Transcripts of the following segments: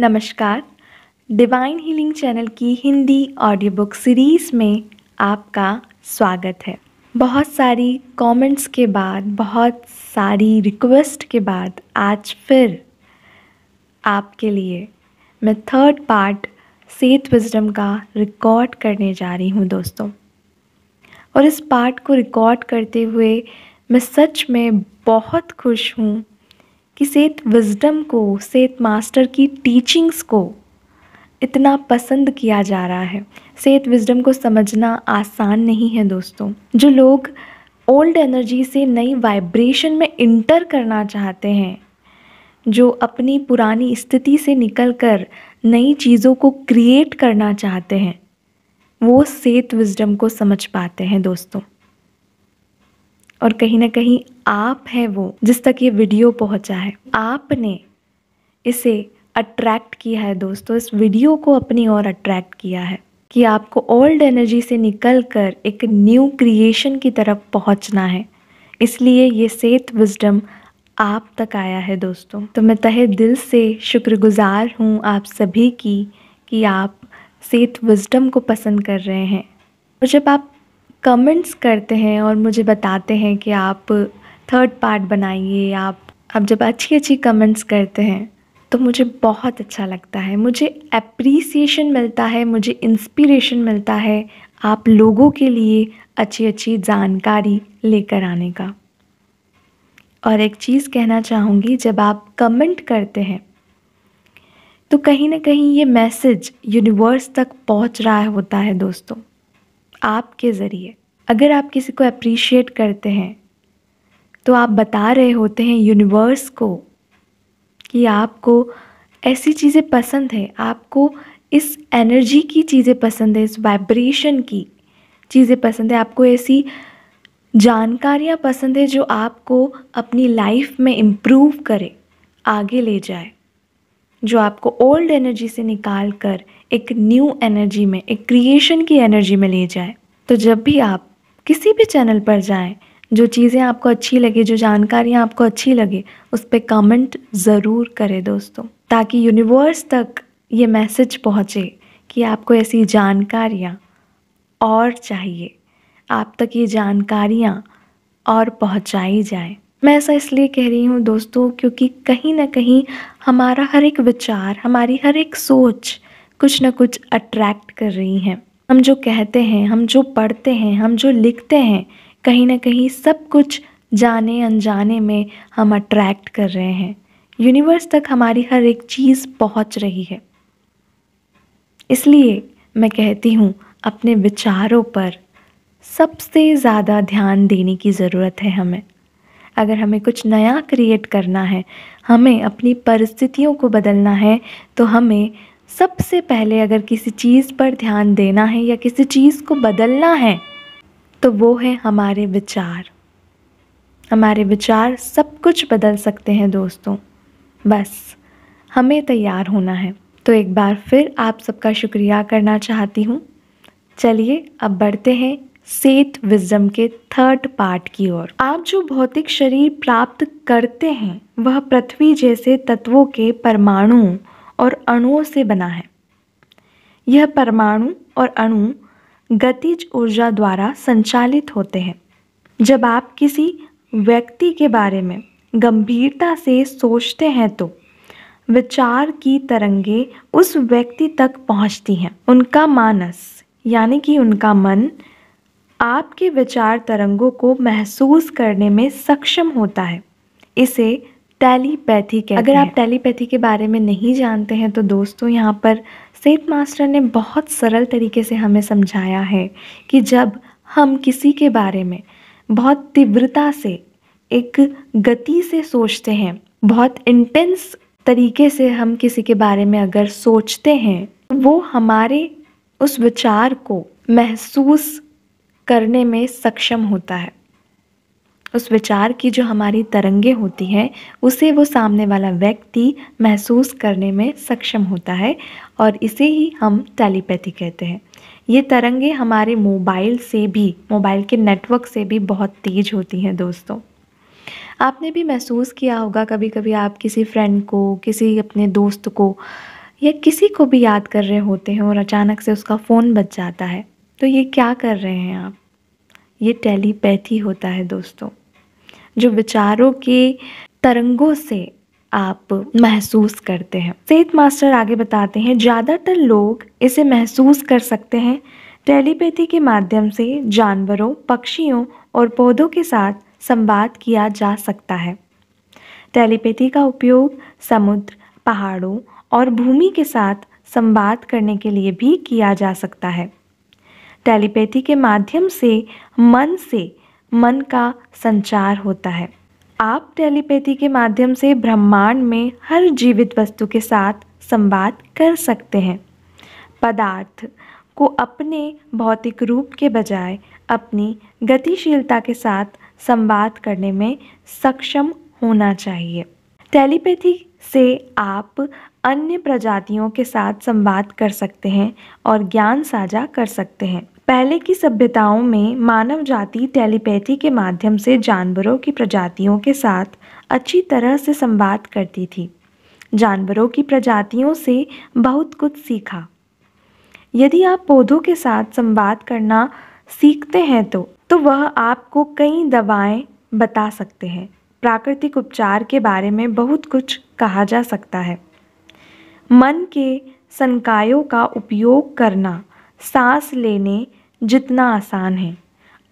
नमस्कार divine healing channel की Hindi audio book series में आपका स्वागत है बहुत सारी कमेंट्स के बाद बहुत सारी रिक्वेस्ट के बाद आज फिर आपके लिए मैं थर्ड पार्ट सेत विजडम का रिकॉर्ड करने जा रही हूँ दोस्तों और इस पार्ट को रिकॉर्ड करते हुए मैं सच में बहुत खुश हूँ कि सेठ विजडम को सेठ मास्टर की टीचिंग्स को इतना पसंद किया जा रहा है सेठ विजडम को समझना आसान नहीं है दोस्तों जो लोग ओल्ड एनर्जी से नई वाइब्रेशन में इंटर करना चाहते हैं जो अपनी पुरानी स्थिति से निकलकर नई चीज़ों को क्रिएट करना चाहते हैं वो सेठ विजडम को समझ पाते हैं दोस्तों और कहीं ना कहीं आप हैं वो जिस तक ये वीडियो पहुंचा है आपने इसे अट्रैक्ट किया है दोस्तों इस वीडियो को अपनी ओर अट्रैक्ट किया है कि आपको ओल्ड एनर्जी से निकल कर एक न्यू क्रिएशन की तरफ पहुंचना है इसलिए ये सेत विजडम आप तक आया है दोस्तों तो मैं तहे दिल से शुक्रगुजार हूँ आप सभी की कि आप सेत विजडम को पसंद कर रहे हैं और जब आप कमेंट्स करते हैं और मुझे बताते हैं कि आप थर्ड पार्ट बनाइए आप आप जब अच्छी अच्छी कमेंट्स करते हैं तो मुझे बहुत अच्छा लगता है मुझे अप्रिसिएशन मिलता है मुझे इंस्पिरेशन मिलता है आप लोगों के लिए अच्छी अच्छी जानकारी लेकर आने का और एक चीज़ कहना चाहूँगी जब आप कमेंट करते हैं तो कहीं ना कहीं ये मैसेज यूनिवर्स तक पहुँच रहा होता है दोस्तों आपके ज़रिए अगर आप किसी को अप्रिशिएट करते हैं तो आप बता रहे होते हैं यूनिवर्स को कि आपको ऐसी चीज़ें पसंद है आपको इस एनर्जी की चीज़ें पसंद है इस वाइब्रेशन की चीज़ें पसंद है आपको ऐसी जानकारियाँ पसंद है जो आपको अपनी लाइफ में इम्प्रूव करे आगे ले जाए जो आपको ओल्ड एनर्जी से निकाल कर एक न्यू एनर्जी में एक क्रिएशन की एनर्जी में ले जाए तो जब भी आप किसी भी चैनल पर जाएं जो चीज़ें आपको अच्छी लगे जो जानकारियाँ आपको अच्छी लगे उस पर कमेंट ज़रूर करें दोस्तों ताकि यूनिवर्स तक ये मैसेज पहुँचे कि आपको ऐसी जानकारियाँ और चाहिए आप तक ये जानकारियाँ और पहुँचाई जाए मैं ऐसा इसलिए कह रही हूँ दोस्तों क्योंकि कहीं ना कहीं हमारा हर एक विचार हमारी हर एक सोच कुछ ना कुछ अट्रैक्ट कर रही हैं हम जो कहते हैं हम जो पढ़ते हैं हम जो लिखते हैं कहीं ना कहीं सब कुछ जाने अनजाने में हम अट्रैक्ट कर रहे हैं यूनिवर्स तक हमारी हर एक चीज़ पहुँच रही है इसलिए मैं कहती हूँ अपने विचारों पर सबसे ज़्यादा ध्यान देने की ज़रूरत है हमें अगर हमें कुछ नया क्रिएट करना है हमें अपनी परिस्थितियों को बदलना है तो हमें सबसे पहले अगर किसी चीज़ पर ध्यान देना है या किसी चीज़ को बदलना है तो वो है हमारे विचार हमारे विचार सब कुछ बदल सकते हैं दोस्तों बस हमें तैयार होना है तो एक बार फिर आप सबका शुक्रिया करना चाहती हूँ चलिए अब बढ़ते हैं सेत विजम के थर्ड पार्ट की ओर आप जो भौतिक शरीर प्राप्त करते हैं वह पृथ्वी जैसे तत्वों के परमाणु और अणुओं से बना है यह परमाणु और अणु गतिज ऊर्जा द्वारा संचालित होते हैं जब आप किसी व्यक्ति के बारे में गंभीरता से सोचते हैं तो विचार की तरंगे उस व्यक्ति तक पहुंचती हैं उनका मानस यानी कि उनका मन आपके विचार तरंगों को महसूस करने में सक्षम होता है इसे टेलीपैथी कहते अगर आप टेलीपैथी के बारे में नहीं जानते हैं तो दोस्तों यहाँ पर सेत मास्टर ने बहुत सरल तरीके से हमें समझाया है कि जब हम किसी के बारे में बहुत तीव्रता से एक गति से सोचते हैं बहुत इंटेंस तरीके से हम किसी के बारे में अगर सोचते हैं वो हमारे उस विचार को महसूस करने में सक्षम होता है उस विचार की जो हमारी तरंगे होती हैं उसे वो सामने वाला व्यक्ति महसूस करने में सक्षम होता है और इसे ही हम टेलीपैथी कहते हैं ये तरंगे हमारे मोबाइल से भी मोबाइल के नेटवर्क से भी बहुत तेज होती हैं दोस्तों आपने भी महसूस किया होगा कभी कभी आप किसी फ्रेंड को किसी अपने दोस्त को या किसी को भी याद कर रहे होते हैं और अचानक से उसका फ़ोन बच जाता है तो ये क्या कर रहे हैं आप ये टेलीपैथी होता है दोस्तों जो विचारों के तरंगों से आप महसूस करते हैं सेठ मास्टर आगे बताते हैं ज़्यादातर लोग इसे महसूस कर सकते हैं टेलीपैथी के माध्यम से जानवरों पक्षियों और पौधों के साथ संवाद किया जा सकता है टेलीपैथी का उपयोग समुद्र पहाड़ों और भूमि के साथ संवाद करने के लिए भी किया जा सकता है टेलीपैथी के माध्यम से मन से मन का संचार होता है आप टेलीपैथी के माध्यम से ब्रह्मांड में हर जीवित वस्तु के साथ संवाद कर सकते हैं पदार्थ को अपने भौतिक रूप के बजाय अपनी गतिशीलता के साथ संवाद करने में सक्षम होना चाहिए टेलीपैथी से आप अन्य प्रजातियों के साथ संवाद कर सकते हैं और ज्ञान साझा कर सकते हैं पहले की सभ्यताओं में मानव जाति टेलीपैथी के माध्यम से जानवरों की प्रजातियों के साथ अच्छी तरह से संवाद करती थी जानवरों की प्रजातियों से बहुत कुछ सीखा यदि आप पौधों के साथ संवाद करना सीखते हैं तो तो वह आपको कई दवाएं बता सकते हैं प्राकृतिक उपचार के बारे में बहुत कुछ कहा जा सकता है मन के संकायों का उपयोग करना सांस लेने जितना आसान है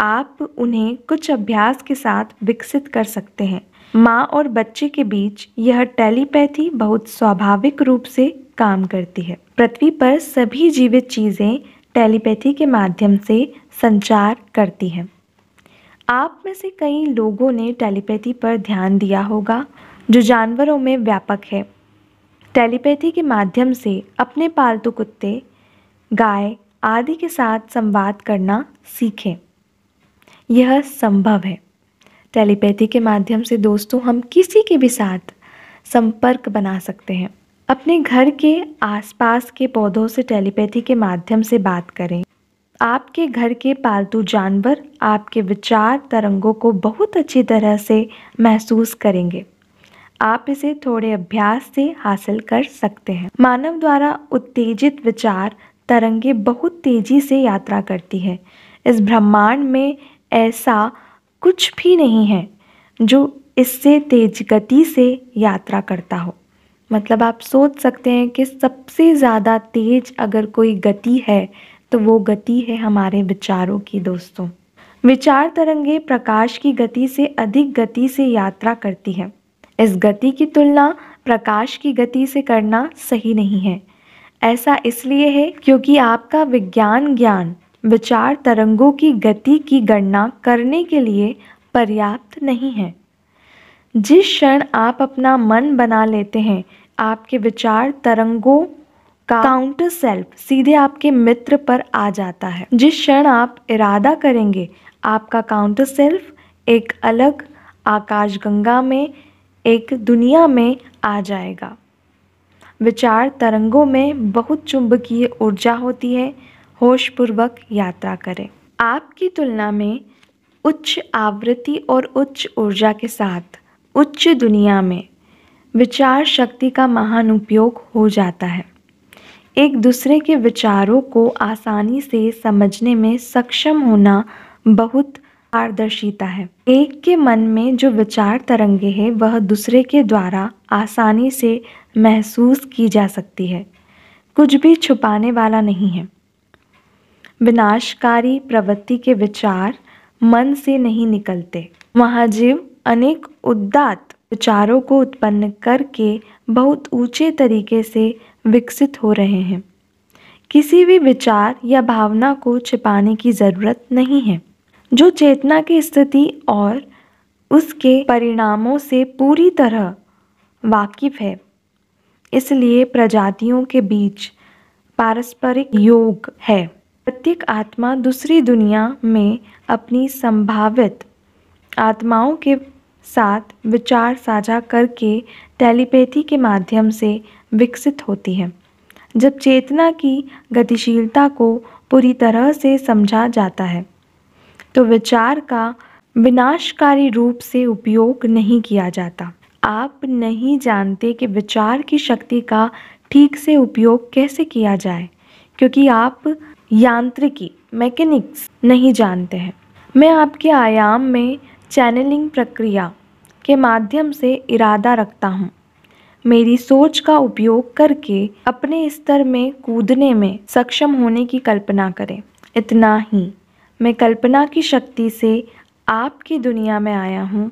आप उन्हें कुछ अभ्यास के साथ विकसित कर सकते हैं माँ और बच्चे के बीच यह टेलीपैथी बहुत स्वाभाविक रूप से काम करती है पृथ्वी पर सभी जीवित चीज़ें टेलीपैथी के माध्यम से संचार करती हैं आप में से कई लोगों ने टेलीपैथी पर ध्यान दिया होगा जो जानवरों में व्यापक है टेलीपैथी के माध्यम से अपने पालतू कुत्ते गाय आदि के साथ संवाद करना सीखें यह संभव है टेलीपैथी के माध्यम से दोस्तों हम किसी के भी साथ संपर्क बना सकते हैं अपने घर के आसपास के पौधों से टेलीपैथी के माध्यम से बात करें आपके घर के पालतू जानवर आपके विचार तरंगों को बहुत अच्छी तरह से महसूस करेंगे आप इसे थोड़े अभ्यास से हासिल कर सकते हैं मानव द्वारा उत्तेजित विचार तरंगे बहुत तेज़ी से यात्रा करती है इस ब्रह्मांड में ऐसा कुछ भी नहीं है जो इससे तेज गति से यात्रा करता हो मतलब आप सोच सकते हैं कि सबसे ज़्यादा तेज अगर कोई गति है तो वो गति है हमारे विचारों की दोस्तों विचार तरंगे प्रकाश की गति से अधिक गति से यात्रा करती है इस गति की तुलना प्रकाश की गति से करना सही नहीं है ऐसा इसलिए है क्योंकि आपका विज्ञान ज्ञान विचार तरंगों की गति की गणना करने के लिए पर्याप्त नहीं है जिस क्षण आप अपना मन बना लेते हैं आपके विचार तरंगों का काउंटर सेल्फ सीधे आपके मित्र पर आ जाता है जिस क्षण आप इरादा करेंगे आपका काउंटर सेल्फ एक अलग आकाशगंगा में एक दुनिया में आ जाएगा विचार तरंगों में बहुत चुंबकीय ऊर्जा होती है होशपूर्वक यात्रा करें आपकी तुलना में उच्च आवृत्ति और उच्च ऊर्जा के साथ उच्च दुनिया में विचार शक्ति का महान उपयोग हो जाता है एक दूसरे के विचारों को आसानी से समझने में सक्षम होना बहुत पारदर्शिता है एक के मन में जो विचार तरंगे हैं वह दूसरे के द्वारा आसानी से महसूस की जा सकती है कुछ भी छुपाने वाला नहीं है विनाशकारी प्रवृत्ति के विचार मन से नहीं निकलते महाजीव अनेक उदात विचारों को उत्पन्न करके बहुत ऊंचे तरीके से विकसित हो रहे हैं किसी भी विचार या भावना को छिपाने की ज़रूरत नहीं है जो चेतना की स्थिति और उसके परिणामों से पूरी तरह वाकिफ है इसलिए प्रजातियों के बीच पारस्परिक योग है प्रत्येक आत्मा दूसरी दुनिया में अपनी संभावित आत्माओं के साथ विचार साझा करके टेलीपैथी के माध्यम से विकसित होती है जब चेतना की गतिशीलता को पूरी तरह से समझा जाता है तो विचार का विनाशकारी रूप से उपयोग नहीं किया जाता आप नहीं जानते कि विचार की शक्ति का ठीक से उपयोग कैसे किया जाए क्योंकि आप यांत्रिकी मैकेनिक्स नहीं जानते हैं मैं आपके आयाम में चैनलिंग प्रक्रिया के माध्यम से इरादा रखता हूँ मेरी सोच का उपयोग करके अपने स्तर में कूदने में सक्षम होने की कल्पना करें इतना ही मैं कल्पना की शक्ति से आपकी दुनिया में आया हूँ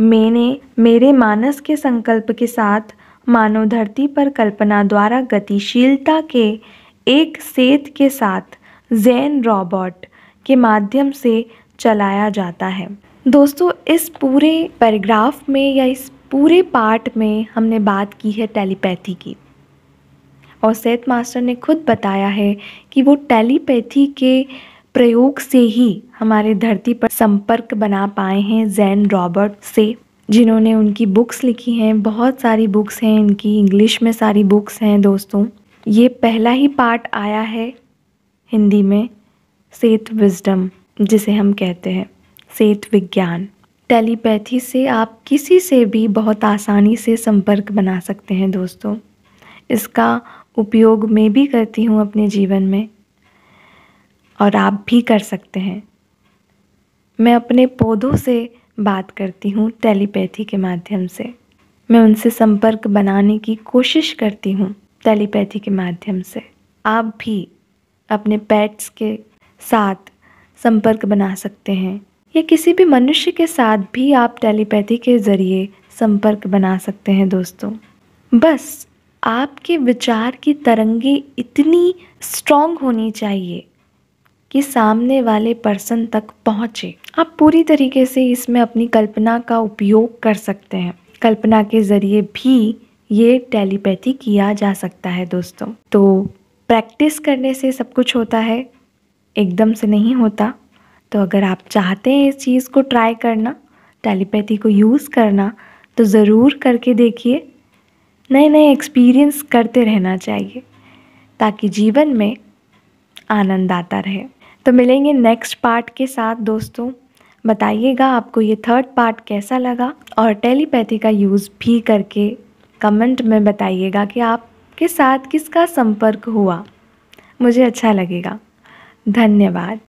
मैंने मेरे मानस के संकल्प के साथ मानव धरती पर कल्पना द्वारा गतिशीलता के एक सेत के साथ जैन रॉबोट के माध्यम से चलाया जाता है दोस्तों इस पूरे पैराग्राफ में या इस पूरे पार्ट में हमने बात की है टेलीपैथी की और सेत मास्टर ने खुद बताया है कि वो टेलीपैथी के प्रयोग से ही हमारे धरती पर संपर्क बना पाए हैं जैन रॉबर्ट से जिन्होंने उनकी बुक्स लिखी हैं बहुत सारी बुक्स हैं इनकी इंग्लिश में सारी बुक्स हैं दोस्तों ये पहला ही पार्ट आया है हिंदी में सेत विजडम जिसे हम कहते हैं सेत विज्ञान टेलीपैथी से आप किसी से भी बहुत आसानी से संपर्क बना सकते हैं दोस्तों इसका उपयोग मैं भी करती हूँ अपने जीवन में और आप भी कर सकते हैं मैं अपने पौधों से बात करती हूँ टेलीपैथी के माध्यम से मैं उनसे संपर्क बनाने की कोशिश करती हूँ टेलीपैथी के माध्यम से आप भी अपने पेट्स के साथ संपर्क बना सकते हैं या किसी भी मनुष्य के साथ भी आप टेलीपैथी के ज़रिए संपर्क बना सकते हैं दोस्तों बस आपके विचार की तरंगे इतनी स्ट्रांग होनी चाहिए कि सामने वाले पर्सन तक पहुँचे आप पूरी तरीके से इसमें अपनी कल्पना का उपयोग कर सकते हैं कल्पना के ज़रिए भी ये टेलीपैथी किया जा सकता है दोस्तों तो प्रैक्टिस करने से सब कुछ होता है एकदम से नहीं होता तो अगर आप चाहते हैं इस चीज़ को ट्राई करना टेलीपैथी को यूज़ करना तो ज़रूर करके देखिए नए नए एक्सपीरियंस करते रहना चाहिए ताकि जीवन में आनंद आता रहे तो मिलेंगे नेक्स्ट पार्ट के साथ दोस्तों बताइएगा आपको ये थर्ड पार्ट कैसा लगा और टेलीपैथी का यूज़ भी करके कमेंट में बताइएगा कि आपके साथ किसका संपर्क हुआ मुझे अच्छा लगेगा धन्यवाद